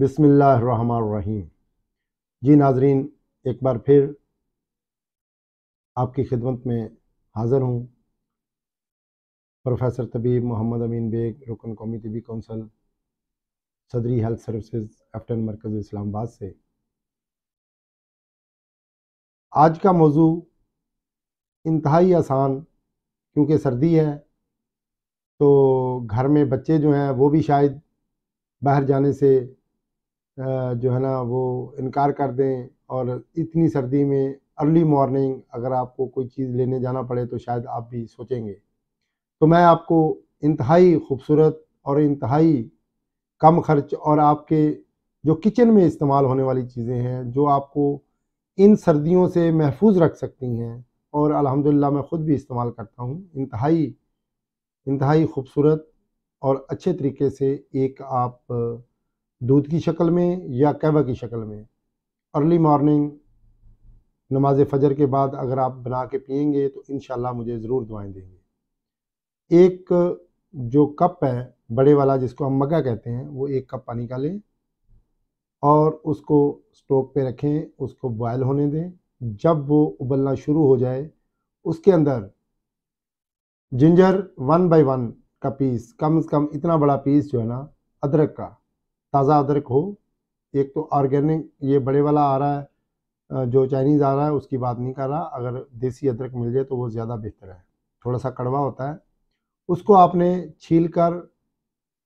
बिसमीम जी नाजरीन एक बार फिर आपकी खिदमत में हाज़र हूँ प्रोफेसर तबीब मोहम्मद अमीन बेग रुकन कौमी तबी कौंसल सदरी हेल्थ सर्विसेज एफ्टन मरकज़ इस्लामाबाद से आज का मौजू इंतहाई आसान क्योंकि सर्दी है तो घर में बच्चे जो हैं वो भी शायद बाहर जाने से जो है ना वो इनकार कर दें और इतनी सर्दी में अर्ली मॉर्निंग अगर आपको कोई चीज़ लेने जाना पड़े तो शायद आप भी सोचेंगे तो मैं आपको इंतहाई खूबसूरत और इंतहाई कम खर्च और आपके जो किचन में इस्तेमाल होने वाली चीज़ें हैं जो आपको इन सर्दियों से महफूज रख सकती हैं और अल्हम्दुलिल्लाह मैं ख़ुद भी इस्तेमाल करता हूँ इंतहाई इंतहाई खूबसूरत और अच्छे तरीके से एक आप दूध की शक्ल में या कहवा की शक्ल में अर्ली मॉर्निंग नमाज फजर के बाद अगर आप बना के पियेंगे तो इन मुझे ज़रूर दुआएं देंगे एक जो कप है बड़े वाला जिसको हम मगा कहते हैं वो एक कप पानी का लें और उसको स्टोव पे रखें उसको बॉयल होने दें जब वो उबलना शुरू हो जाए उसके अंदर जिंजर वन बाय वन का पीस कम से कम इतना बड़ा पीस जो है ना अदरक का ताज़ा अदरक हो एक तो ऑर्गेनिक ये बड़े वाला आ रहा है जो चाइनीज़ आ रहा है उसकी बात नहीं कर रहा अगर देसी अदरक मिल जाए तो वो ज़्यादा बेहतर है थोड़ा सा कड़वा होता है उसको आपने छील कर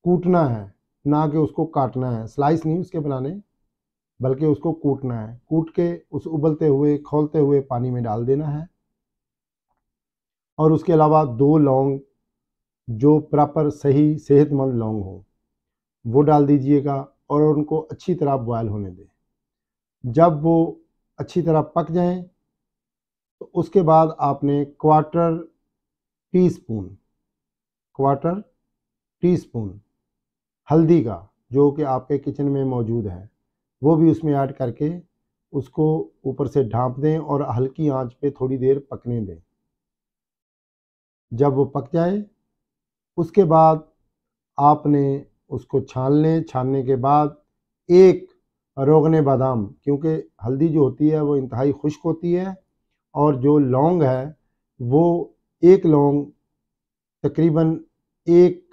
कूटना है ना कि उसको काटना है स्लाइस नहीं उसके बनाने बल्कि उसको कूटना है कूट के उस उबलते हुए खोलते हुए पानी में डाल देना है और उसके अलावा दो लौंग जो प्रॉपर सही सेहतमंद लौंग हो वो डाल दीजिएगा और उनको अच्छी तरह बॉयल होने दें जब वो अच्छी तरह पक जाएं तो उसके बाद आपने quarter teaspoon quarter teaspoon हल्दी का जो कि आपके किचन में मौजूद है वो भी उसमें ऐड करके उसको ऊपर से ढांप दें और हल्की आंच पे थोड़ी देर पकने दें जब वो पक जाए उसके बाद आपने उसको छान लें छानने के बाद एक रोगने बादाम क्योंकि हल्दी जो होती है वो इंतहाई खुश्क होती है और जो लौंग है वो एक लौंग तकरीबन एक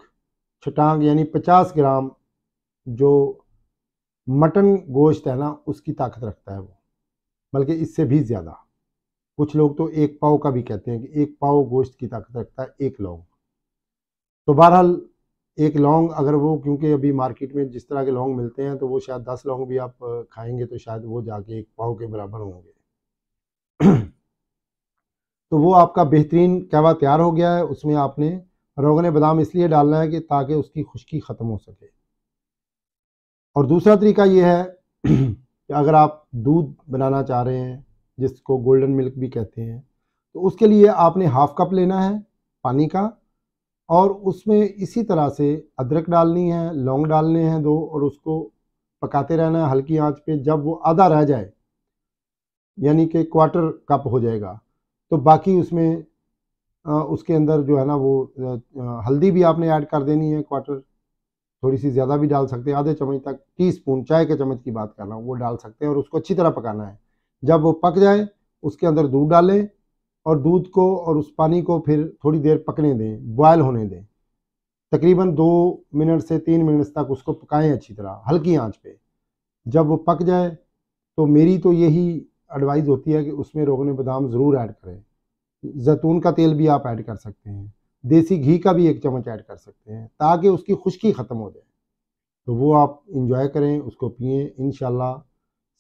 छटांग यानी पचास ग्राम जो मटन गोश्त है ना उसकी ताकत रखता है वो बल्कि इससे भी ज़्यादा कुछ लोग तो एक पाव का भी कहते हैं कि एक पाव गोश्त की ताकत रखता है एक लौंग तो बहरहाल एक लौंग अगर वो क्योंकि अभी मार्केट में जिस तरह के लौंग मिलते हैं तो वो शायद दस लौंग भी आप खाएंगे तो शायद वो जाके एक पाव के बराबर होंगे तो वो आपका बेहतरीन कहवा तैयार हो गया है उसमें आपने रोगन बादाम इसलिए डालना है कि ताकि उसकी खुश्की ख़त्म हो सके और दूसरा तरीका ये है कि अगर आप दूध बनाना चाह रहे हैं जिसको गोल्डन मिल्क भी कहते हैं तो उसके लिए आपने हाफ कप लेना है पानी का और उसमें इसी तरह से अदरक डालनी है लौंग डालने हैं दो और उसको पकाते रहना है हल्की आंच पे जब वो आधा रह जाए यानी कि क्वार्टर कप हो जाएगा तो बाकी उसमें आ, उसके अंदर जो है ना वो आ, हल्दी भी आपने ऐड कर देनी है क्वार्टर थोड़ी सी ज़्यादा भी डाल सकते हैं आधे चम्मच तक टी स्पून चाय के चम्मच की बात कर रहा हूँ वो डाल सकते हैं और उसको अच्छी तरह पकाना है जब वो पक जाए उसके अंदर दूध डालें और दूध को और उस पानी को फिर थोड़ी देर पकने दें बॉयल होने दें तकरीबन दो मिनट से तीन मिनट तक उसको पकाएं अच्छी तरह हल्की आंच पे जब वो पक जाए तो मेरी तो यही एडवाइस होती है कि उसमें रोगन बादाम ज़रूर ऐड करें जैतून का तेल भी आप ऐड कर सकते हैं देसी घी का भी एक चम्मच ऐड कर सकते हैं ताकि उसकी खुश्की ख़त्म हो जाए तो वो आप इंजॉय करें उसको पिए इन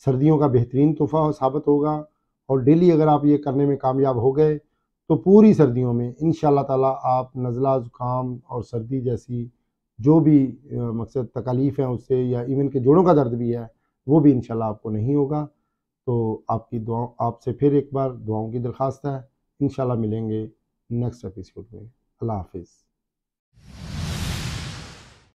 सर्दियों का बेहतरीन तोहफ़ा साबित होगा और डेली अगर आप ये करने में कामयाब हो गए तो पूरी सर्दियों में इन आप नज़ला ज़ुकाम और सर्दी जैसी जो भी मकसद तकालीफ़ हैं उससे या इवन के जोड़ों का दर्द भी है वो भी इन आपको नहीं होगा तो आपकी दुआ आपसे फिर एक बार दुआओं की दरख्वास्त है इन मिलेंगे नेक्स्ट एपिसोड में अल्लाह हाफिज़